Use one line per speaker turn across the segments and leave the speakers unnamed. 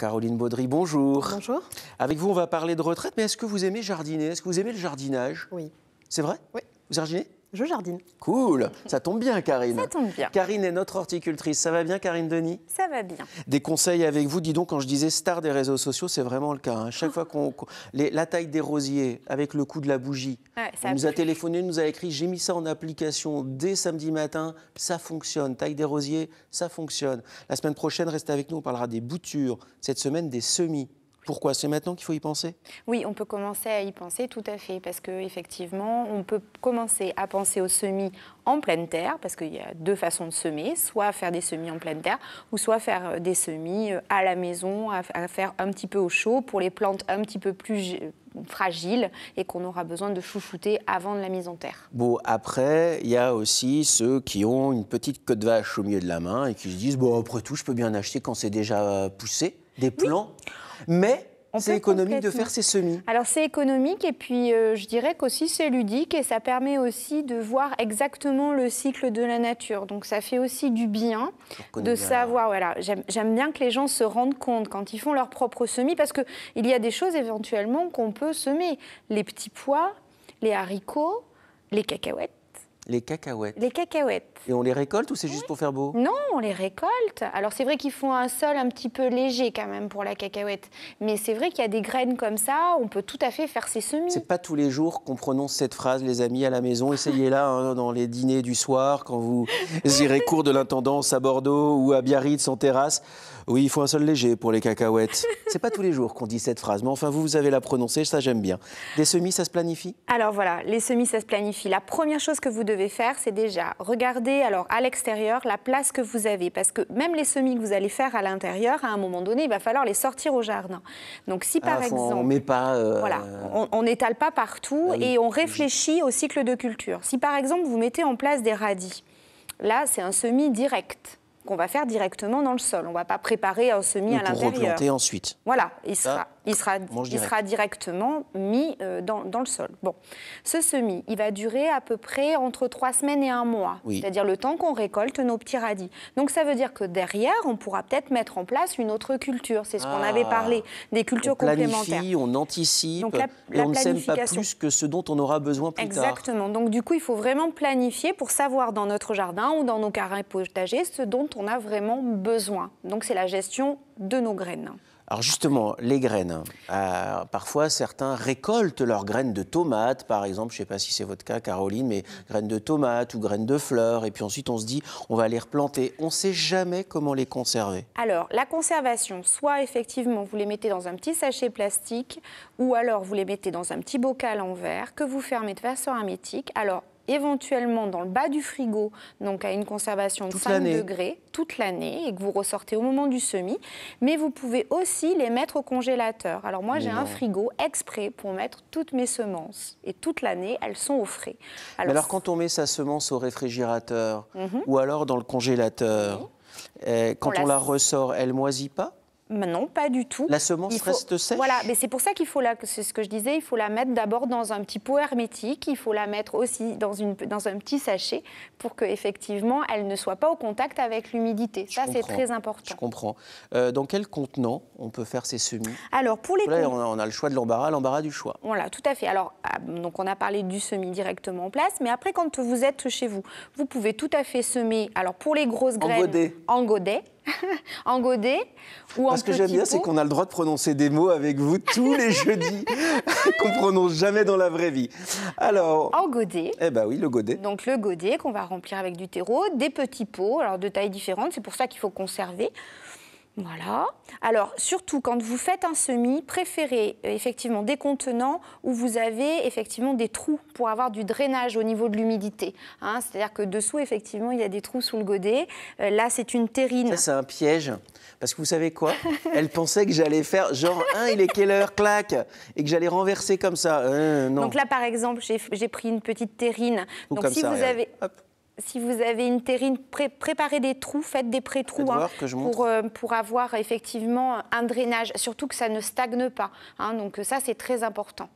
Caroline Baudry, bonjour. Bonjour. Avec vous, on va parler de retraite, mais est-ce que vous aimez jardiner Est-ce que vous aimez le jardinage Oui. C'est vrai Oui. Vous jardinez je jardine. Cool, ça tombe bien Karine. Ça tombe bien. Karine est notre horticultrice. Ça va bien Karine Denis Ça va bien. Des conseils avec vous, dis donc quand je disais star des réseaux sociaux, c'est vraiment le cas. Hein. Chaque oh. fois qu'on... la taille des rosiers avec le coup de la bougie. Ouais, nous a téléphoné, nous a écrit, j'ai mis ça en application dès samedi matin, ça fonctionne. Taille des rosiers, ça fonctionne. La semaine prochaine, restez avec nous, on parlera des boutures. Cette semaine, des semis. Pourquoi C'est maintenant qu'il faut y penser
Oui, on peut commencer à y penser, tout à fait, parce qu'effectivement, on peut commencer à penser aux semis en pleine terre, parce qu'il y a deux façons de semer, soit faire des semis en pleine terre, ou soit faire euh, des semis euh, à la maison, à faire un petit peu au chaud, pour les plantes un petit peu plus euh, fragiles et qu'on aura besoin de chouchouter avant de la mise en terre.
Bon, après, il y a aussi ceux qui ont une petite queue de vache au milieu de la main et qui se disent, bon, après tout, je peux bien acheter quand c'est déjà poussé des plans, mais c'est économique de faire ses semis.
Alors c'est économique et puis euh, je dirais qu'aussi c'est ludique et ça permet aussi de voir exactement le cycle de la nature. Donc ça fait aussi du bien de savoir. Voilà, j'aime bien que les gens se rendent compte quand ils font leurs propres semis parce que il y a des choses éventuellement qu'on peut semer. Les petits pois, les haricots, les cacahuètes
les cacahuètes. Les cacahuètes. Et on les récolte ou c'est juste pour faire beau
Non, on les récolte. Alors c'est vrai qu'ils font un sol un petit peu léger quand même pour la cacahuète. Mais c'est vrai qu'il y a des graines comme ça, on peut tout à fait faire ses semis.
C'est pas tous les jours qu'on prononce cette phrase, les amis, à la maison. Essayez-la hein, dans les dîners du soir, quand vous irez cours de l'intendance à Bordeaux ou à Biarritz en terrasse. Oui, il faut un sol léger pour les cacahuètes. C'est pas tous les jours qu'on dit cette phrase, mais enfin, vous, vous avez la prononcée, ça j'aime bien. Les semis, ça se planifie
Alors voilà, les semis, ça se planifie. La première chose que vous devez faire, c'est déjà regarder, alors à l'extérieur, la place que vous avez. Parce que même les semis que vous allez faire à l'intérieur, à un moment donné, il va falloir les sortir au jardin. Donc si par ah, exemple. On
pas. Euh, voilà,
on n'étale pas partout ah et on réfléchit au cycle de culture. Si par exemple, vous mettez en place des radis, là, c'est un semis direct qu'on va faire directement dans le sol. On ne va pas préparer un semis à l'intérieur. Pour
ensuite. Voilà,
il sera. Il sera, il sera directement mis euh, dans, dans, le sol. Bon, ce semis, il va durer à peu près entre trois semaines et un mois, c'est-à-dire le temps qu'on récolte nos petits radis. Donc ça veut dire que derrière, on pourra peut-être mettre en place une autre culture. C'est ce qu'on avait ah. parlé, des cultures on planifie, complémentaires.
On anticipe on ne sème pas plus que ce dont on aura besoin plus tard. Exactement.
Donc du coup, il faut vraiment planifier pour savoir dans notre jardin ou dans nos carrés potagers ce dont on a vraiment besoin. Donc c'est la gestion de nos graines.
Alors justement, les graines. Hein. Euh, parfois, certains récoltent leurs graines de tomates, par exemple, je ne sais pas si c'est votre cas, Caroline, mais graines de tomates ou graines de fleurs. Et puis ensuite, on se dit, on va les replanter. On ne sait jamais comment les conserver.
Alors, la conservation, soit effectivement, vous les mettez dans un petit sachet plastique, ou alors vous les mettez dans un petit bocal en verre que vous fermez de façon hermétique. Alors, éventuellement dans le bas du frigo, donc à une conservation de 5 degrés toute l'année et que vous ressortez au moment du semis. Mais vous pouvez aussi les mettre au congélateur. Alors moi, j'ai un frigo exprès pour mettre toutes mes semences. Et toute l'année, elles sont au frais. Alors, quand
on met sa semence au réfrigérateur mhm. ou alors dans le congélateur, eh, quand on, la... ressort, elle moisit pas
non, pas du tout. La semence reste sèche Voilà, mais c'est pour ça qu'il faut la, c'est ce que je disais, il faut la mettre d'abord dans un petit pot hermétique, il faut la mettre aussi dans, une, dans un petit sachet pour qu'effectivement elle ne soit pas au contact avec l'humidité. Ça, c'est très important. Je
comprends. Euh, dans quel contenant on peut faire ces semis Alors, pour les on a, le choix de l'embarras, l'embarras du choix.
Voilà, tout à fait. Alors, ah, donc on a parlé du semis directement en place, mais après, quand vous êtes chez vous, vous pouvez tout à fait semer, alors pour les grosses graines, en godet en godet ou en Ce que j'aime bien, c'est
qu'on a le droit de prononcer des mots avec vous tous les jeudis qu'on prononce jamais dans la vraie vie. Alors. En godet. Eh bien oui, le godet.
Donc le godet qu'on va remplir avec du terreau, des petits pots, alors de tailles différentes. C'est pour ça qu'il faut conserver. Voilà. Alors, surtout quand vous faites un semis, préférez euh, effectivement des contenants où vous avez effectivement des trous pour avoir du drainage au niveau de l'humidité. Hein. C'est-à-dire que dessous, effectivement, il y a des trous sous le godet. Euh, là, c'est une
terrine. Ça, c'est un piège. Parce que vous savez quoi Elle pensait que j'allais faire genre, un, hein, il est quelle heure, clac Et que j'allais renverser comme ça. Euh, Donc
là, par exemple, j'ai pris une petite terrine. Donc, si vous avez si vous avez une terrine, préparez des trous, faites des pré-trous hein, euh, pour, avoir effectivement un drainage, surtout que ça ne stagne pas. Hein, donc ça, c'est très important.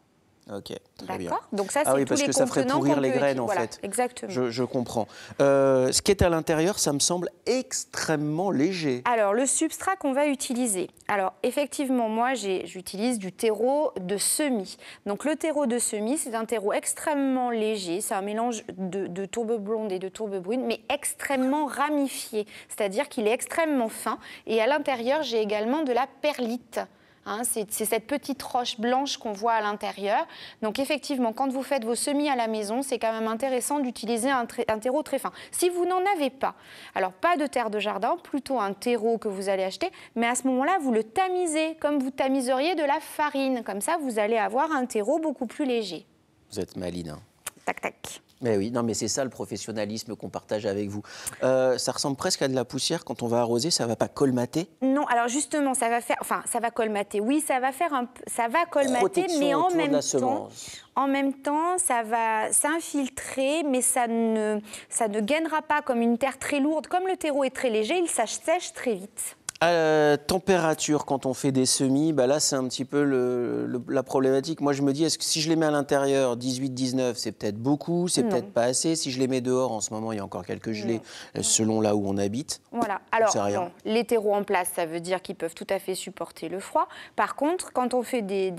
Ok, très bien. Donc ça, ah c'est ah oui, parce les que ça ferait pourrir les graines, en fait.
Exactement. Je,
comprends. Euh, ce qui est à l'intérieur, ça me semble extrêmement léger.
Alors, le substrat qu'on va utiliser. Alors, effectivement, moi, j'utilise du terreau de semis. Donc, le terreau de semis, c'est un terreau extrêmement léger. C'est un mélange de, de tourbe blonde et de tourbe brune, mais extrêmement ramifié. C'est-à-dire qu'il est extrêmement fin. Et à l'intérieur, j'ai également de la perlite. Hein, c'est cette petite roche blanche qu'on voit à l'intérieur. Donc effectivement, quand vous faites vos semis à la maison, c'est quand même intéressant d'utiliser un, terreau très fin. Si vous n'en avez pas, alors pas de terre de jardin, plutôt un terreau que vous allez acheter, mais à ce moment-là, vous le tamisez comme vous tamiseriez de la farine. Comme ça, vous allez avoir un terreau beaucoup plus léger.
Vous êtes maline. Hein. Tac, tac. Mais oui, non, mais c'est ça le professionnalisme qu'on partage avec vous. Euh, ça ressemble presque à de la poussière quand on va arroser, ça va pas colmater
Non, alors justement, ça va faire, enfin, ça va colmater. Oui, ça va faire un, ça va colmater, mais en même temps, en même temps, ça va s'infiltrer, mais ça ne, ça ne gainera pas comme une terre très lourde, comme le terreau est très léger, il sèche très vite.
Euh, température, quand on fait des semis, bah là c'est un petit peu le, la problématique. Moi je me dis, est-ce que si je les mets à l'intérieur, 18-19, c'est peut-être beaucoup, c'est peut-être pas assez. Si je les mets dehors, en ce moment il y a encore quelques gelées, euh, selon là où on habite.
Voilà, alors les terreaux en place, ça veut dire qu'ils peuvent tout à fait supporter le froid. Par contre, quand on fait des,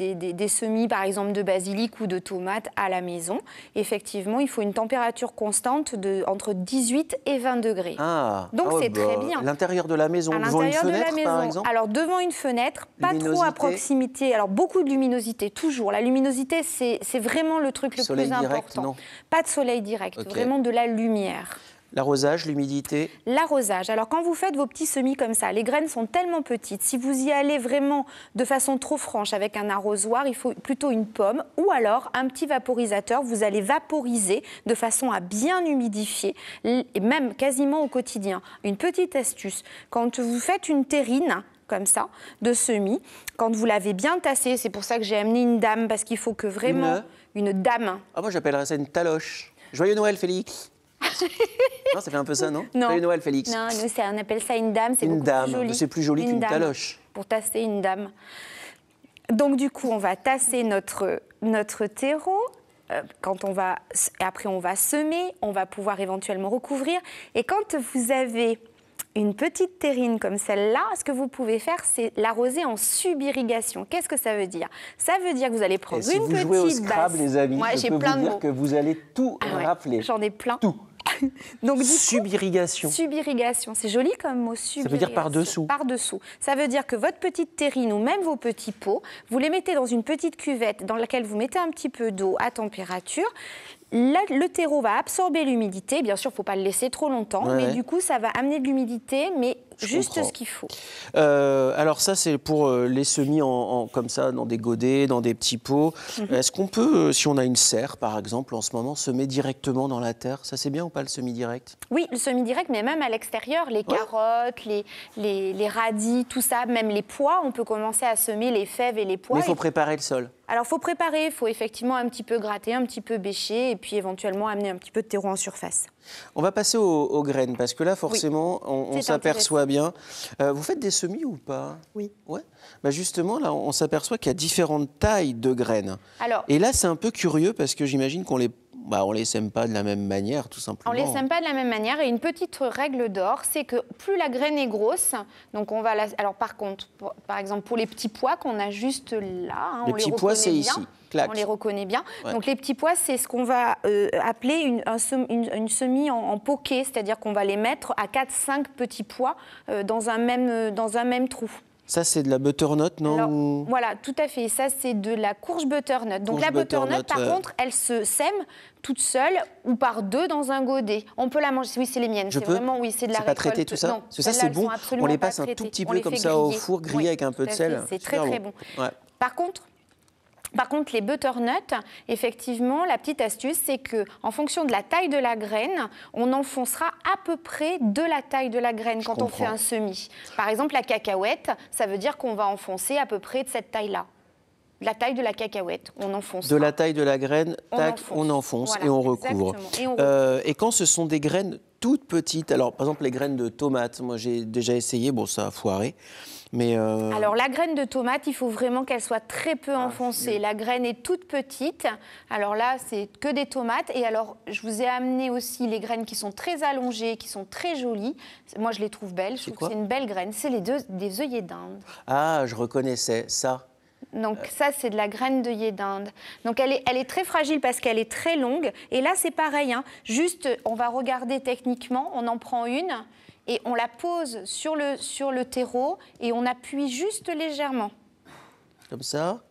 semis, par exemple de basilic ou de tomates à la maison, effectivement il faut une température constante de entre 18 et 20 degrés.
Ah. Donc ah c'est très bah, bien. L'intérieur de la maison, de la maison.
Alors devant une fenêtre, pas trop à proximité. Alors beaucoup de luminosité, toujours. La luminosité, c'est vraiment le truc le plus important. Pas de soleil direct, vraiment de la lumière.
L'arrosage, l'humidité
L'arrosage. Alors quand vous faites vos petits semis comme ça, les graines sont tellement petites. Si vous y allez vraiment de façon trop franche avec un arrosoir, il faut plutôt une pomme ou alors un petit vaporisateur. Vous allez vaporiser de façon à bien humidifier, même quasiment au quotidien. Une petite astuce, quand vous faites une terrine, comme ça, de semis. Quand vous l'avez bien tassée, c'est pour ça que j'ai amené une dame, parce qu'il faut que vraiment une, dame.
Ah, moi j'appellerais ça une taloche. Joyeux Noël, Félix non, ça fait un peu ça, non Non. Salut Noël, Félix. Non,
on appelle ça une dame. Une dame, c'est plus joli qu'une taloche. Pour tasser une dame. Donc, du coup, on va tasser notre, notre terreau. Euh, quand on va, après, on va semer, on va pouvoir éventuellement recouvrir. Et quand vous avez une petite terrine comme celle-là, ce que vous pouvez faire, c'est l'arroser en subirrigation. Qu'est-ce que ça veut dire Ça veut dire que vous allez prendre une vous petite jouez au Scrabble,
les amis, Moi, je peux plein vous dire que vous allez tout ah rappeler. J'en ai plein. Tout. Donc, subirrigation.
Subirrigation, c'est joli comme mot, subirrigation. Ça veut dire par-dessous. Par-dessous. Ça veut dire que votre petite terrine ou même vos petits pots, vous les mettez dans une petite cuvette dans laquelle vous mettez un petit peu d'eau à température. le terreau va absorber l'humidité. Bien sûr, il ne faut pas le laisser trop longtemps. Mais du coup, ça va amener de l'humidité, mais Juste ce qu'il faut.
Euh, alors ça, c'est pour euh, les semis en, comme ça, dans des godets, dans des petits pots. Mhm. Est-ce qu'on peut, euh, si on a une serre, par exemple, en ce moment, semer directement dans la terre Ça, c'est bien ou pas le semis direct
Oui, le semis direct, mais même à l'extérieur, les carottes, les, radis, tout ça, même les pois, on peut commencer à semer les fèves et les pois. Mais il faut
préparer le sol.
Alors, faut préparer, faut effectivement un petit peu gratter, un petit peu bêcher, et puis éventuellement amener un petit peu de terreau en surface.
On va passer aux, graines, parce que là, forcément, on, s'aperçoit bien. Euh, vous faites des semis ou pas Oui. Ouais. Bah justement, là, on, s'aperçoit qu'il y a différentes tailles de graines. Alors, et là, c'est un peu curieux, parce que j'imagine qu'on les bah, on les sème pas de la même manière, tout simplement. On les sème
pas de la même manière. Et une petite règle d'or, c'est que plus la graine est grosse, donc on va Alors par contre, par exemple, pour les petits pois qu'on a juste là, hein, les on les pois, c'est ici. On les reconnaît bien. Donc les petits pois, c'est ce qu'on va euh, appeler une, un une, en, poquet, c'est-à-dire qu'on va les mettre à 4-5 petits pois euh, dans, un même, euh, dans un même trou.
Ça, c'est de la butternut, non
Voilà, tout à fait. Ça, c'est de la courge butternut. Donc, la butternut, par contre, elle se sème toute seule ou par deux dans un godet. On peut la manger. Oui, c'est les miennes. Je c'est peux vraiment, oui, c'est de la récolte. pas traité tout ça non, ça, c'est bon. On les passe un tout petit peu comme ça au four, grillé
avec un peu de sel. C'est très, très bon.
Par contre, par contre, les butternuts, effectivement, la petite astuce, c'est que en fonction de la taille de la graine, on enfoncera à peu près de la taille de la graine quand on fait un semis. Par exemple, la cacahuète, ça veut dire qu'on va enfoncer à peu près de cette taille-là. La taille de la cacahuète, on enfonce. De la
taille de la graine, tac, on enfonce, et on recouvre. Euh, et, quand ce sont des graines toutes petites, alors par exemple les graines de tomates moi j'ai déjà essayé, bon ça a foiré. Mais euh,
Alors la graine de tomate, il faut vraiment qu'elle soit très peu ah, enfoncée. La graine est toute petite. Alors là, c'est que des tomates. Et alors, je vous ai amené aussi les graines qui sont très allongées, qui sont très jolies. Moi, je les trouve belles. Je trouve que c'est une belle graine. C'est les deux des œillets d'Inde.
Ah, je reconnaissais ça.
Donc euh. ça, c'est de la graine de d'Inde. Donc elle est, très fragile parce qu'elle est très longue. Et là, c'est pareil. Hein. Juste, on va regarder techniquement, on en prend une et on la pose sur le, terreau et on appuie juste légèrement.
Comme ça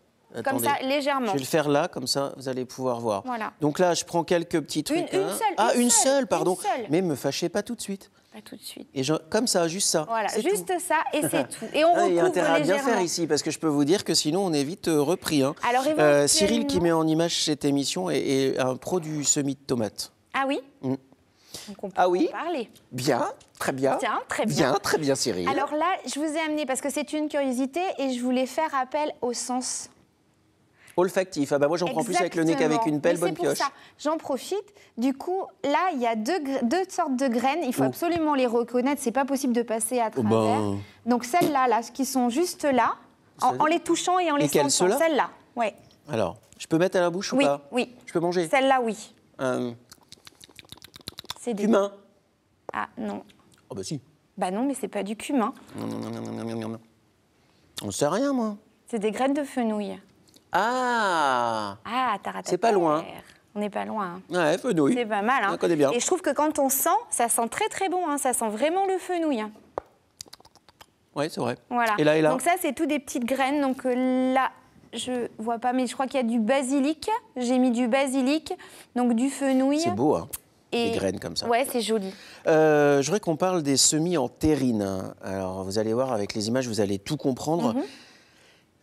Comme ça, légèrement. Je vais le faire là, comme ça, vous allez pouvoir voir. Voilà. Donc là, je prends quelques petits trucs. Une, hein. seule. Ah, une, seule, pardon. Mais ne me fâchez pas tout de suite tout de suite. Et comme ça, juste ça. Voilà, juste
ça et c'est tout. Et on ah, Il y a intérêt à bien faire ici,
parce que je peux vous dire que sinon on est vite euh, repris. Hein. Alors, euh, Cyril qui met en image cette émission est, un pro du semi de tomates. Ah oui mm. on peut ah
oui parler.
Bien, très bien. très bien. Bien, très bien, Cyril. Alors
là, je vous ai amené, parce que c'est une curiosité, et je voulais faire appel au sens.
Olfactif. Ah bah moi, j'en prends plus avec le nez qu'avec une pelle, bonne pioche.
J'en profite. Du coup, là, il y a deux, deux sortes de graines. Il faut oh. absolument les reconnaître. C'est pas possible de passer à oh bah. travers. Donc celles-là, là, qui sont juste là, en, les touchant et en les sentant. Celles-là oui. ouais.
Alors, je peux mettre à la bouche ou pas Oui, Je peux manger Celle-là, oui. Euh.
C'est des... Cumin Ah, non. Oh bah si. Bah non, mais c'est pas du cumin.
Non, non, non, non, non, non, non. On sait rien, moi.
C'est des graines de fenouil.
Ah
Ah, raté C'est pas loin. On n'est pas loin.
Hein. Ouais, fenouil. C'est pas mal. Hein. On connaît bien. Et je
trouve que quand on sent, ça sent très très bon. Hein. Ça sent vraiment le fenouil.
Ouais, c'est vrai. Voilà. Et là, et là. Donc ça,
c'est tout des petites graines. Donc euh, là, je vois pas, mais je crois qu'il y a du basilic. J'ai mis du basilic, donc du fenouil. C'est beau, hein et... Des graines comme ça. Ouais, c'est joli.
Euh, je voudrais qu'on parle des semis en terrine. Alors, vous allez voir, avec les images, vous allez tout comprendre. Mhm.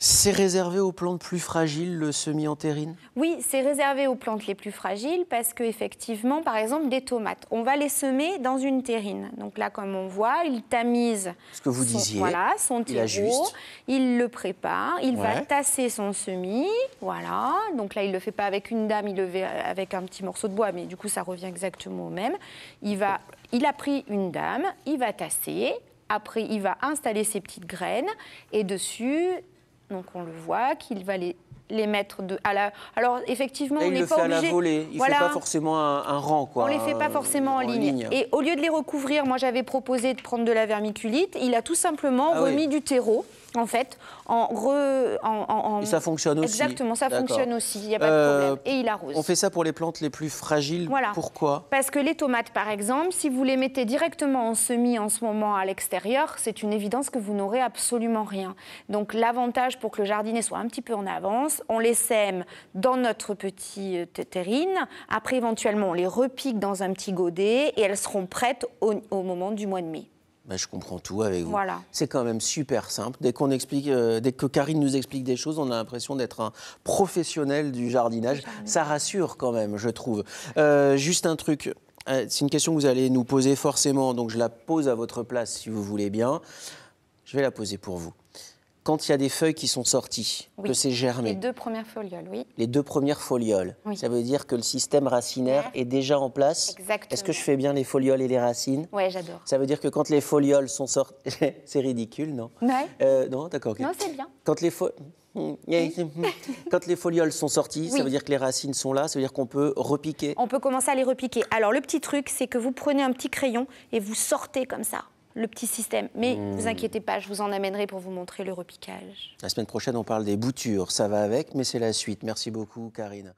C'est réservé aux plantes plus fragiles, le semi terrine
Oui, c'est réservé aux plantes les plus fragiles parce qu'effectivement, par exemple, des tomates, on va les semer dans une terrine. Donc là, comme on voit, il tamise Ce que vous son, disiez, voilà, son terreau, il, le prépare, il va tasser son semis, voilà. Donc là, il ne le fait pas avec une dame, il le fait euh, avec un petit morceau de bois, mais du coup, ça revient exactement au même. Il, va, il a pris une dame, il va tasser, après, il va installer ses petites graines et dessus, donc on le voit qu'il va les les mettre de, à la. Alors effectivement, on n'est pas obligé. Il fait pas
forcément un, rang, quoi. On les fait pas euh, forcément en, ligne. Et
au lieu de les recouvrir, moi j'avais proposé de prendre de la vermiculite. Il a tout simplement ah remis du terreau en fait, en, ça fonctionne aussi. Exactement, ça fonctionne aussi, il n'y a pas de euh, problème. Et il arrose. On fait
ça pour les plantes les plus fragiles. Pourquoi
Parce que les tomates, par exemple, si vous les mettez directement en semis en ce moment à l'extérieur, c'est une évidence que vous n'aurez absolument rien. Donc l'avantage pour que le jardinet soit un petit peu en avance, on les sème dans notre petite euh, terrine. Après, éventuellement, on les repique dans un petit godet et elles seront prêtes au moment du mois de mai.
Ben, je comprends tout avec vous. C'est quand même super simple. Dès qu'on explique, euh, dès que Karine nous explique des choses, on a l'impression d'être un professionnel du jardinage. Ça rassure quand même, je trouve. Euh, juste un truc. Euh, c'est une question que vous allez nous poser forcément, donc je la pose à votre place si vous voulez bien. Je vais la poser pour vous quand il y a des feuilles qui sont sorties, que c'est germé. Les deux
premières folioles, oui.
Les deux premières folioles. Ça veut dire que le système racinaire est déjà en place. Exactement. Est-ce que je fais bien les folioles et les racines Oui, j'adore. Ça veut dire que quand les folioles sont sorties. c'est ridicule, non euh, non, d'accord. Non, c'est bien. Quand les, quand les folioles sont sorties, ça veut dire que les racines sont là, ça veut dire qu'on peut repiquer.
On peut commencer à les repiquer. Alors, le petit truc, c'est que vous prenez un petit crayon et vous sortez comme ça le petit système. Mais ne hmm. vous inquiétez pas, je vous en amènerai pour vous montrer le repiquage.
La semaine prochaine, on parle des boutures. Ça va avec, mais c'est la suite. Merci beaucoup, Karine.